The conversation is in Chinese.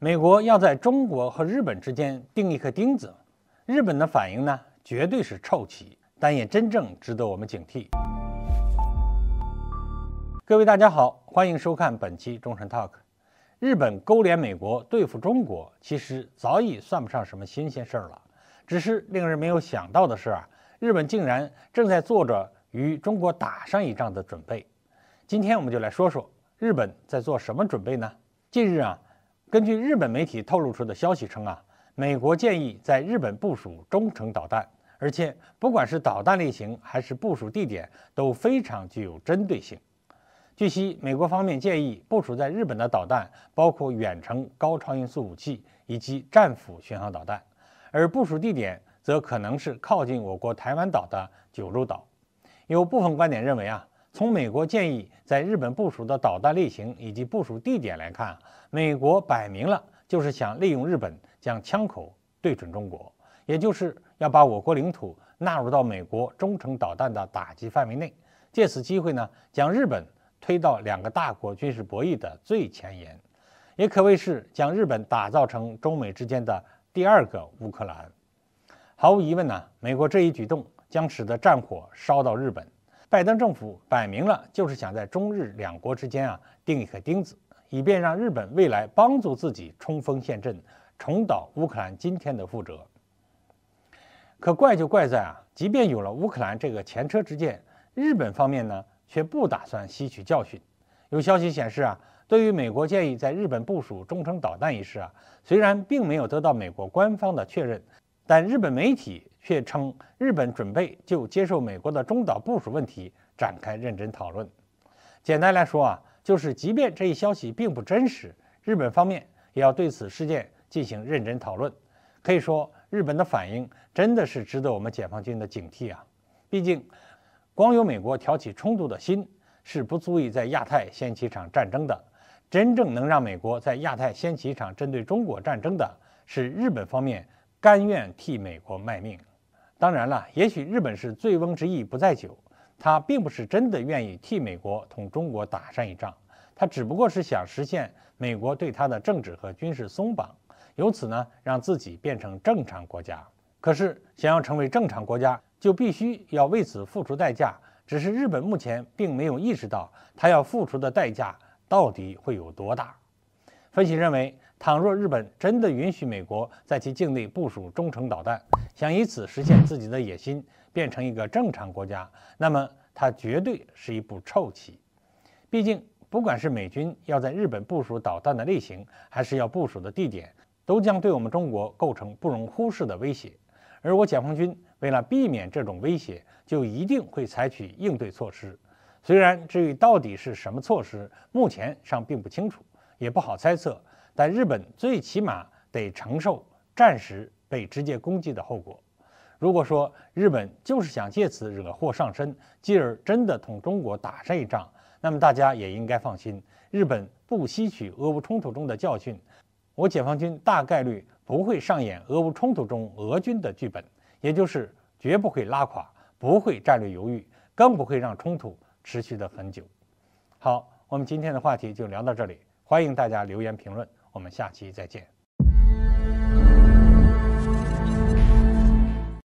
美国要在中国和日本之间钉一颗钉子，日本的反应呢，绝对是臭棋，但也真正值得我们警惕。各位大家好，欢迎收看本期中晨 talk。日本勾连美国对付中国，其实早已算不上什么新鲜事儿了，只是令人没有想到的是啊，日本竟然正在做着与中国打上一仗的准备。今天我们就来说说日本在做什么准备呢？近日啊。根据日本媒体透露出的消息称啊，美国建议在日本部署中程导弹，而且不管是导弹类型还是部署地点都非常具有针对性。据悉，美国方面建议部署在日本的导弹包括远程高超音速武器以及战斧巡航导弹，而部署地点则可能是靠近我国台湾岛的九州岛。有部分观点认为啊。从美国建议在日本部署的导弹类型以及部署地点来看，美国摆明了就是想利用日本将枪口对准中国，也就是要把我国领土纳入到美国中程导弹的打击范围内。借此机会呢，将日本推到两个大国军事博弈的最前沿，也可谓是将日本打造成中美之间的第二个乌克兰。毫无疑问呢，美国这一举动将使得战火烧到日本。拜登政府摆明了就是想在中日两国之间啊钉一颗钉子，以便让日本未来帮助自己冲锋陷阵，重蹈乌克兰今天的覆辙。可怪就怪在啊，即便有了乌克兰这个前车之鉴，日本方面呢却不打算吸取教训。有消息显示啊，对于美国建议在日本部署中程导弹一事啊，虽然并没有得到美国官方的确认，但日本媒体。却称日本准备就接受美国的中岛部署问题展开认真讨论。简单来说啊，就是即便这一消息并不真实，日本方面也要对此事件进行认真讨论。可以说，日本的反应真的是值得我们解放军的警惕啊！毕竟，光有美国挑起冲突的心是不足以在亚太掀起一场战争的。真正能让美国在亚太掀起一场针对中国战争的，是日本方面甘愿替美国卖命。当然了，也许日本是醉翁之意不在酒，他并不是真的愿意替美国同中国打上一仗，他只不过是想实现美国对他的政治和军事松绑，由此呢，让自己变成正常国家。可是，想要成为正常国家，就必须要为此付出代价。只是日本目前并没有意识到他要付出的代价到底会有多大。分析认为。倘若日本真的允许美国在其境内部署中程导弹，想以此实现自己的野心，变成一个正常国家，那么它绝对是一步臭棋。毕竟，不管是美军要在日本部署导弹的类型，还是要部署的地点，都将对我们中国构成不容忽视的威胁。而我解放军为了避免这种威胁，就一定会采取应对措施。虽然至于到底是什么措施，目前尚并不清楚，也不好猜测。但日本最起码得承受战时被直接攻击的后果。如果说日本就是想借此惹祸上身，继而真的同中国打上一仗，那么大家也应该放心，日本不吸取俄乌冲突中的教训，我解放军大概率不会上演俄乌冲突中俄军的剧本，也就是绝不会拉垮，不会战略犹豫，更不会让冲突持续的很久。好，我们今天的话题就聊到这里，欢迎大家留言评论。我们下期再见。